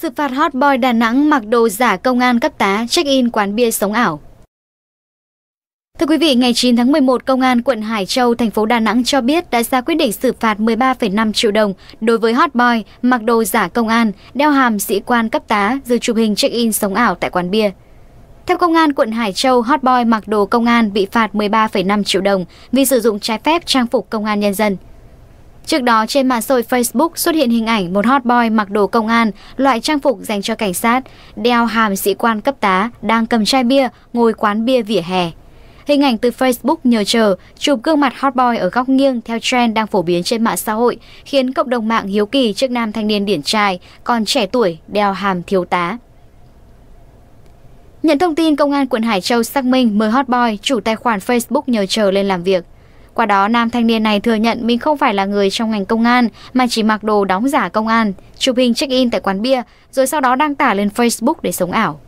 Sự phạt hot boy Đà Nẵng mặc đồ giả công an cấp tá check-in quán bia sống ảo. Thưa quý vị, ngày 9 tháng 11, Công an quận Hải Châu, thành phố Đà Nẵng cho biết đã ra quyết định xử phạt 13,5 triệu đồng đối với hot boy mặc đồ giả công an, đeo hàm sĩ quan cấp tá rồi chụp hình check-in sống ảo tại quán bia. Theo công an quận Hải Châu, hot boy mặc đồ công an bị phạt 13,5 triệu đồng vì sử dụng trái phép trang phục công an nhân dân. Trước đó trên mạng xã hội Facebook xuất hiện hình ảnh một hot boy mặc đồ công an, loại trang phục dành cho cảnh sát, đeo hàm sĩ quan cấp tá, đang cầm chai bia, ngồi quán bia vỉa hè. Hình ảnh từ Facebook nhờ chờ, chụp gương mặt hot boy ở góc nghiêng theo trend đang phổ biến trên mạng xã hội, khiến cộng đồng mạng hiếu kỳ trước nam thanh niên điển trai, còn trẻ tuổi đeo hàm thiếu tá. Nhận thông tin, Công an quận Hải Châu xác minh mời hot boy, chủ tài khoản Facebook nhờ chờ lên làm việc. Qua đó, nam thanh niên này thừa nhận mình không phải là người trong ngành công an, mà chỉ mặc đồ đóng giả công an, chụp hình check-in tại quán bia, rồi sau đó đăng tải lên Facebook để sống ảo.